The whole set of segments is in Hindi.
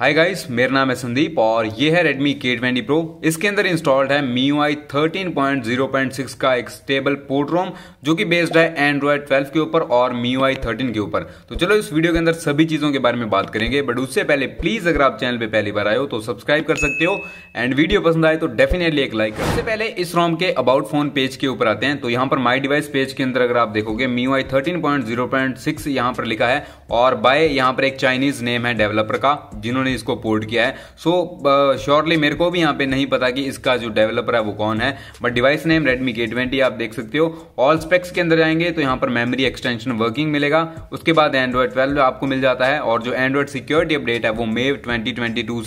हाय गाइस मेरा नाम है संदीप और ये है Redmi K20 Pro इसके अंदर इंस्टॉल्ड है MIUI 13.0.6 का एक स्टेबल पोर्ट रोम जो कि बेस्ड है एंड्रॉयड 12 के ऊपर और MIUI 13 के ऊपर तो चलो इस वीडियो के अंदर सभी चीज़ों के बारे में बात करेंगे बट उससे पहले प्लीज़ अगर आप चैनल पे पहली बार आए हो तो सब्सक्राइब कर सकते हो एंड वीडियो पसंद आए तो डेफिनेटली एक लाइक सबसे पहले इस रोम के अबाउट फोन पेज के ऊपर आते हैं तो यहाँ पर माई डिवाइस पेज के अंदर अगर आप देखोगे MIUI 13.0.6 यहाँ पर लिखा है और बाय यहाँ पर एक चाइनीज नेम है डेवलपर का जिन्होंने उन्होंने इसको पोर्ट किया है सो so, श्योरली uh, मेरे को भी यहाँ पे नहीं पता कि इसका जो डेवलपर है वो कौन है but device name Redmi K twenty आप देख सकते हो ऑल स्पेक्स के अंदर जाएंगे तो यहाँ पर मेमोरी एक्सटेंशन वर्किंग मिलेगा उसके बाद एंड्रॉइड ट्वेल्व आपको मिल जाता है और जो एंड्रॉइड सिक्योरिटी अपडेट है वो मे ट्वेंटी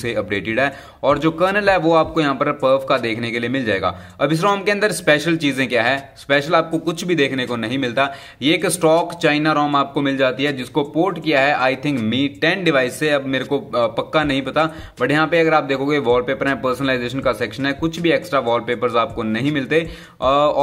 से अपडेटेड है और जो कर्नल है वो आपको यहाँ पर पर्फ का देखने के लिए मिल जाएगा अब इस रोम के अंदर स्पेशल चीजें क्या है स्पेशल आपको कुछ भी देखने को नहीं मिलता ये एक स्टॉक चाइना रोम आपको मिल जाती है जिसको पोर्ट किया है I think Mi ten device से अब मेरे को uh, पक्का पक्का नहीं पता बट यहाँ पे अगर आप देखोगे वॉलपेपर है पर्सनलाइजेशन का सेक्शन है कुछ भी एक्स्ट्रा वॉल आपको नहीं मिलते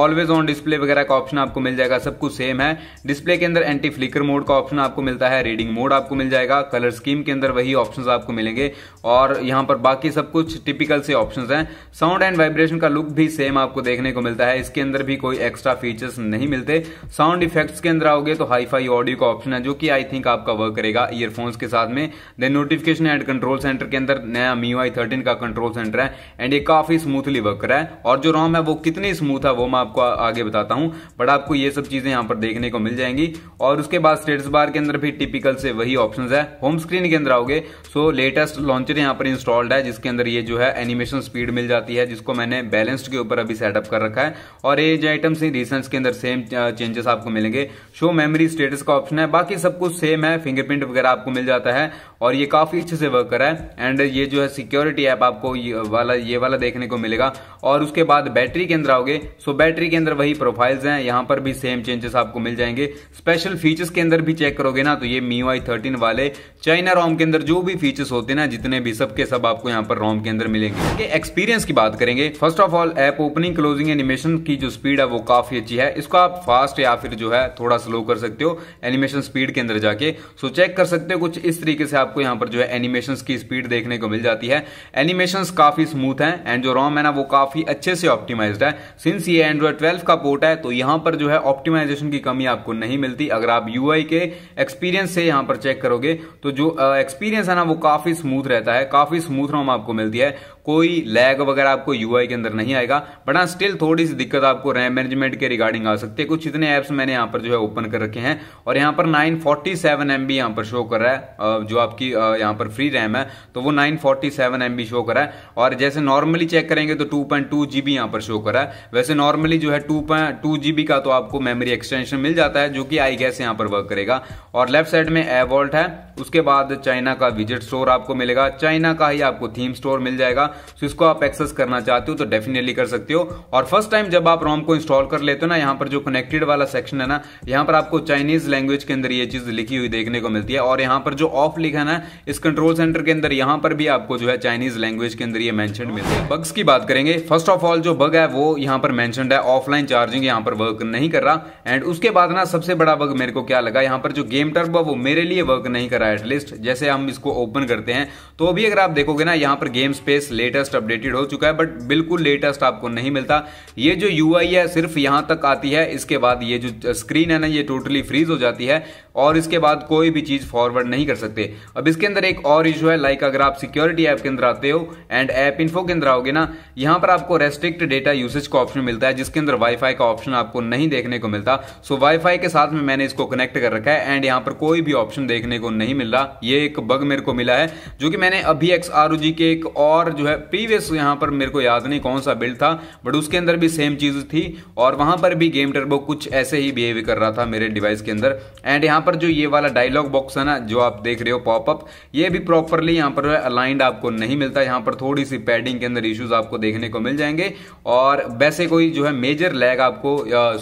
ऑलवेज ऑन डिस्प्ले वगैरह का ऑप्शन आपको मिल जाएगा सब कुछ सेम है डिस्प्ले के अंदर एंटी फ्लिकर मोड का ऑप्शन आपको मिलता है रीडिंग मोड आपको मिल जाएगा कलर स्कीम के अंदर वही ऑप्शन आपको मिलेंगे और यहाँ पर बाकी सब कुछ टिपिकल से ऑप्शन है साउंड एंड वाइब्रेशन का लुक भी सेम आपको देखने को मिलता है इसके अंदर भी कोई एक्स्ट्रा फीचर्स नहीं मिलते साउंड इफेक्ट्स के अंदर आओगे तो हाईफाई ऑडियो का ऑप्शन है जो कि आई थिंक आपका वर्क करेगा ईयरफोन्स के साथ में then notification add control centre के अंदर नया मी वाई थर्टीन का कंट्रोल सेंटर है एंड ये काफी स्मूथली वर्क रहा है और जो रोम है वो कितनी स्मूथ है वो मैं आपको आगे बताता हूँ बट आपको ये सब चीजें यहाँ पर देखने को मिल जाएंगी और उसके बाद स्टेटस बार के अंदर भी टिपिकल से वही ऑप्शन है होम स्क्रीन के अंदर आओगे सो लेटेस्ट लॉन्चर यहाँ पर इंस्टॉल्ड है जिसके अंदर ये जो है एनिमेशन स्पीड मिल जाती है जिसको मैंने बैलेंस्ड के ऊपर अभी सेटअप कर रखा है और ये जो आइटम्स हैं रिसेंट्स के अंदर सेम चेंजेस आपको मिलेंगे शो मेमोरी स्टेटस का ऑप्शन है बाकी सब कुछ सेम है फिंगरप्रिंट वगैरह आपको मिल जाता है और ये काफ़ी अच्छे से वर्क कर रहा है एंड ये जो है सिक्योरिटी ऐप आपको ये वाला ये वाला देखने को मिलेगा और उसके बाद बैटरी के अंदर आओगे सो बैटरी के अंदर वही प्रोफाइल्स हैं यहाँ पर भी सेम चेंजेस आपको मिल जाएंगे स्पेशल फीचर्स के अंदर भी चेक करोगे ना तो ये मी वाई थर्टीन वाले चाइना रोम के अंदर जो भी फीचर्स होते हैं ना जितने भी सबके सब आपको यहाँ पर रोम के अंदर मिलेंगे एक्सपीरियंस की बात करेंगे first of all app opening closing animation की जो स्पीड है वो काफ़ी अच्छी है इसको आप फास्ट या फिर जो है थोड़ा स्लो कर सकते हो एनिमेशन स्पीड के अंदर जाके सो चेक कर सकते हो कुछ इस तरीके से आप आपको यहाँ पर जो है एनिमेशन की स्पीड देखने को मिल जाती है एनिमेशन काफी स्मूथ है एंड जो रॉम है ना वो काफी अच्छे से ऑप्टिमाइज है सिंस ये एंड्रॉइड ट्वेल्व का पोर्ट है तो यहाँ पर जो है ऑप्टिमाइजेशन की कमी आपको नहीं मिलती अगर आप यू के एक्सपीरियंस से यहाँ पर चेक करोगे तो जो एक्सपीरियंस है ना वो काफी स्मूथ रहता है काफी स्मूथ रॉम आपको मिलती है कोई लैग वगैरह आपको यू के अंदर नहीं आएगा बट हाँ स्टिल थोड़ी सी दिक्कत आपको रैम मैनेजमेंट के रिगार्डिंग आ सकती है कुछ इतने ऐप्स मैंने यहाँ पर जो है ओपन कर रखे हैं और यहाँ पर नाइन फोर्टी सेवन यहाँ पर शो कर रहा है जो आप आपकी यहाँ पर फ्री रैम है तो वो nine forty seven M B show करा है और जैसे नॉर्मली चेक करेंगे तो two point two G B यहाँ पर शो करा है वैसे नॉर्मली जो है two point two G B का तो आपको मेमोरी एक्सटेंशन मिल जाता है जो कि आई गैस यहाँ पर वर्क करेगा और लेफ्ट साइड में एवॉल्ट है उसके बाद चाइना का विजिट स्टोर आपको मिलेगा चाइना का ही आपको थीम स्टोर मिल जाएगा तो इसको आप एक्सेस करना चाहते हो तो डेफिनेटली कर सकते हो और फर्स्ट टाइम जब आप रोम को इंस्टॉल कर लेते हो ना यहाँ पर जो कनेक्टेड वाला सेक्शन है ना यहाँ पर आपको चाइनीज लैंग्वेज के अंदर ये चीज लिखी हुई देखने को मिलती है और यहाँ पर जो ऑफ लिखा है है इस कंट्रोल सेंटर के अंदर यहां पर भी आपको जो है चाइनीज लैंग्वेज के अंदर ये मैंशन मिलते हैं बग्स की बात करेंगे फर्स्ट ऑफ ऑल जो बग है वो यहां पर मैंशनड है ऑफलाइन चार्जिंग यहां पर वर्क नहीं कर रहा एंड उसके बाद ना सबसे बड़ा बग मेरे को क्या लगा यहां पर जो गेम टर्ब है वो मेरे लिए वर्क नहीं कर रहा एटलीस्ट जैसे हम इसको ओपन करते हैं तो अभी अगर आप देखोगे ना यहां पर गेम स्पेस लेटेस्ट अपडेटेड हो चुका है बट बिल्कुल लेटेस्ट आपको नहीं मिलता ये जो यू है सिर्फ यहां तक आती है इसके बाद ये जो स्क्रीन है ना ये टोटली फ्रीज हो जाती है और इसके बाद कोई भी चीज फॉरवर्ड नहीं कर सकते अब इसके अंदर एक और इशू है लाइक अगर आप सिक्योरिटी ऐप के अंदर आते हो एंड ऐप इन्फो के अंदर आओगे ना यहां पर आपको रेस्ट्रिक्ट डेटा यूसेज का ऑप्शन मिलता है जिसके अंदर वाईफाई का ऑप्शन आपको नहीं देखने को मिलता सो वाईफाई के साथ में मैंने इसको कनेक्ट कर रखा है एंड यहां पर कोई भी ऑप्शन देखने को नहीं मिल रहा ये एक बग मेरे को मिला है जो कि मैंने अभी एक्स आर के एक और जो है प्रीवियस यहां पर मेरे को याद नहीं कौन सा बिल्ड था बट उसके अंदर भी सेम चीज थी और वहां पर भी गेम टर्बो कुछ ऐसे ही बिहेव कर रहा था मेरे डिवाइस के अंदर एंड यहां पर पर जो ये वाला डायलॉग बॉक्स है ना जो आप देख रहे हो पॉपअप ये भी प्रॉपरली यहाँ पर अलाइंड आपको नहीं मिलता यहाँ पर थोड़ी सी पैडिंग के अंदर इश्यूज आपको देखने को मिल जाएंगे और वैसे कोई जो है मेजर लैग आपको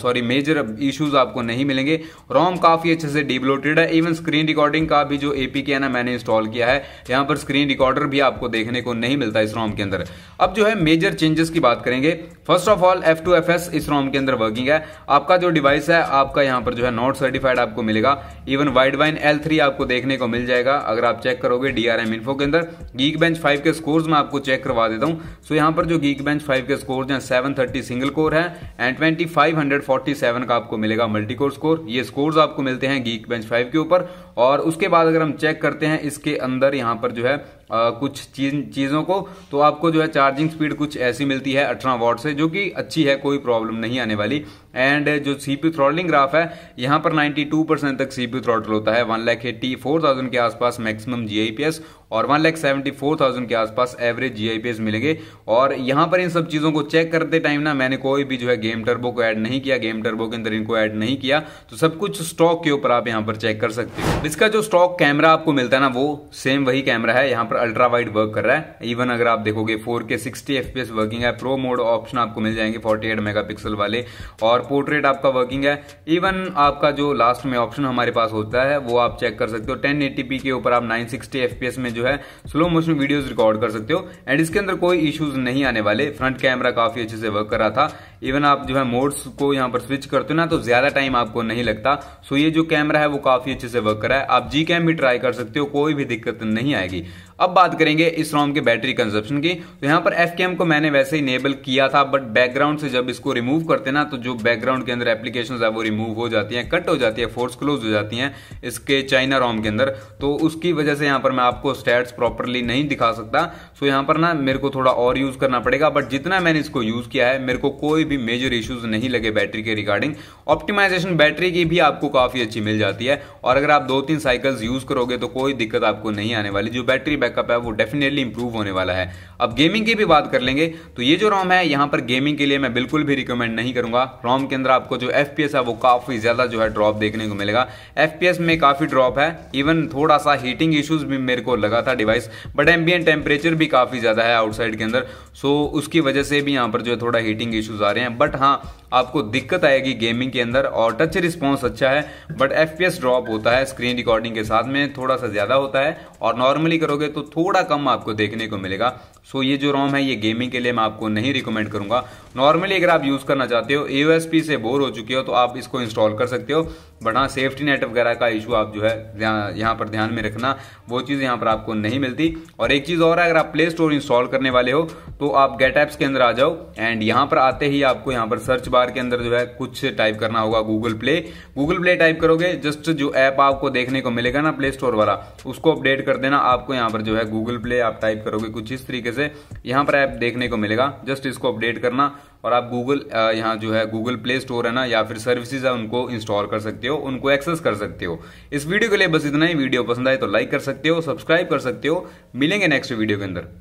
सॉरी मेजर इश्यूज आपको नहीं मिलेंगे रोम काफी अच्छे से डिबलोटेड है इवन स्क्रीन रिकॉर्डिंग का भी जो एपीके है ना मैंने इंस्टॉल किया है यहाँ पर स्क्रीन रिकॉर्डर भी आपको देखने को नहीं मिलता इस रोम के अंदर अब जो है मेजर चेंजेस की बात करेंगे first of all F two F S इस रोम के अंदर वर्किंग है आपका जो डिवाइस है आपका यहाँ पर जो है नॉट सर्टिफाइड आपको मिलेगा even Widevine L three आपको देखने को मिल जाएगा अगर आप चेक करोगे डी आर एम इन्फो के अंदर गीक बेंच फाइव के स्कोर्स मैं आपको चेक करवा देता हूँ सो यहाँ पर जो गीक बेंच फाइव के स्कोर हैं सेवन थर्टी सिंगल कोर है and twenty five hundred forty seven का आपको मिलेगा मल्टी कोर स्कोर ये स्कोर्स आपको मिलते हैं गीक बेंच फाइव के ऊपर और उसके बाद अगर हम चेक करते हैं इसके अंदर यहाँ पर जो है आ, कुछ चीज चीज़ों को तो आपको जो है चार्जिंग स्पीड कुछ ऐसी मिलती है अठारह वॉट से जो कि अच्छी है कोई प्रॉब्लम नहीं आने वाली एंड जो सीपी थ्रॉटलिंग ग्राफ है यहाँ पर 92 परसेंट तक सीपी थ्रॉटल होता है one lakh eighty four thousand के आसपास मैक्सिमम जीआईपीएस और one lakh seventy four thousand के आसपास एवरेज जीआईपीएस मिलेंगे और यहाँ पर इन सब चीज़ों को चेक करते टाइम ना मैंने कोई भी जो है गेम टर्बो को ऐड नहीं किया गेम टर्बो के अंदर इनको ऐड नहीं किया तो सब कुछ स्टॉक के ऊपर आप यहाँ पर चेक कर सकते हो इसका जो स्टॉक कैमरा आपको मिलता है ना वो सेम वही कैमरा है यहाँ पर अल्ट्रा वाइड वर्क कर रहा है इवन अगर आप देखोगे फोर के सिक्सटी वर्किंग है प्रो मोड ऑप्शन आपको मिल जाएंगे फोर्टी एट मेगा पिक्सल वाले और पोर्ट्रेट आपका वर्किंग है इवन आपका जो लास्ट में ऑप्शन हमारे पास होता है वो आप चेक कर सकते हो टेन के ऊपर आप नाइन सिक्सटी में जो है स्लो मोशन वीडियोस रिकॉर्ड कर सकते हो एंड इसके अंदर कोई इश्यूज नहीं आने वाले फ्रंट कैमरा काफी अच्छे से वर्क कर रहा था इवन आप जो है मोड्स को यहाँ पर स्विच करते हो ना तो ज़्यादा टाइम आपको नहीं लगता सो ये जो कैमरा है वो काफ़ी अच्छे से वर्क कर रहा है आप जी कैम भी ट्राई कर सकते हो कोई भी दिक्कत नहीं आएगी अब बात करेंगे इस रोम के बैटरी कंजप्शन की तो यहाँ पर एफ को मैंने वैसे ही इनेबल किया था बट बैकग्राउंड से जब इसको रिमूव करते ना तो जो बैकग्राउंड के अंदर एप्लीकेशन है वो रिमूव हो जाती है कट हो जाती है फोर्स क्लोज हो जाती है इसके चाइना रोम के अंदर तो उसकी वजह से यहाँ पर मैं आपको स्टेट्स प्रॉपरली नहीं दिखा सकता सो यहाँ पर ना मेरे को थोड़ा और यूज़ करना पड़ेगा बट जितना मैंने इसको यूज़ किया है मेरे को कोई भी मेजर इश्यूज नहीं लगे बैटरी के रिगार्डिंग ऑप्टिमाइजेशन बैटरी की भी आपको काफ़ी अच्छी मिल जाती है और अगर आप दो तीन साइकिल्स यूज़ करोगे तो कोई दिक्कत आपको नहीं आने वाली जो बैटरी बैकअप है वो डेफिनेटली इंप्रूव होने वाला है अब गेमिंग की भी बात कर लेंगे तो ये जो रॉम है यहां पर गेमिंग के लिए मैं बिल्कुल भी रिकमेंड नहीं करूंगा रॉम के अंदर आपको जो एफ है वो काफ़ी ज़्यादा जो है ड्रॉप देखने को मिलेगा एफ में काफ़ी ड्रॉप है इवन थोड़ा सा हीटिंग इशूज़ भी मेरे को लगा था डिवाइस बट एम्बियन टेम्परेचर भी काफ़ी ज़्यादा है आउटसाइड के अंदर सो उसकी वजह से भी यहाँ पर जो है थोड़ा हीटिंग इश्यूज आ रहे हैं बट हाँ आपको दिक्कत आएगी गेमिंग के अंदर और टच रिस्पॉन्स अच्छा है बट एफ ड्रॉप होता है स्क्रीन रिकॉर्डिंग के साथ में थोड़ा सा ज़्यादा होता है और नॉर्मली करोगे तो थोड़ा कम आपको देखने को मिलेगा सो ये जो रोम है ये गेमिंग के लिए मैं आपको नहीं रिकमेंड करूंगा नॉर्मली अगर आप यूज़ करना चाहते हो ए से बोर हो चुके हो तो आप इसको इंस्टॉल कर सकते हो बट हाँ सेफ्टी नेट वगैरह का इशू आप जो है यहाँ पर ध्यान में रखना वो चीज़ यहाँ पर आपको नहीं मिलती और एक चीज़ और है अगर आप प्ले स्टोर इंस्टॉल करने वाले हो तो आप गेट एप्स के अंदर आ जाओ एंड यहाँ पर आते ही आपको यहाँ पर सर्च बार के अंदर जो है कुछ टाइप करना होगा Google Play Google Play type करोगे जस्ट जो ऐप आपको देखने को मिलेगा ना प्ले स्टोर वाला उसको अपडेट कर देना आपको यहाँ पर जो है गूगल प्ले आप टाइप करोगे कुछ इस तरीके से यहाँ पर ऐप देखने को मिलेगा जस्ट इसको अपडेट करना और आप गूगल यहाँ जो है गूगल प्ले स्टोर है ना या फिर सर्विसेज है उनको इंस्टॉल कर सकते हो उनको एक्सेस कर सकते हो इस वीडियो के लिए बस इतना ही वीडियो पसंद आए तो लाइक कर सकते हो सब्सक्राइब कर सकते हो मिलेंगे नेक्स्ट वीडियो के अंदर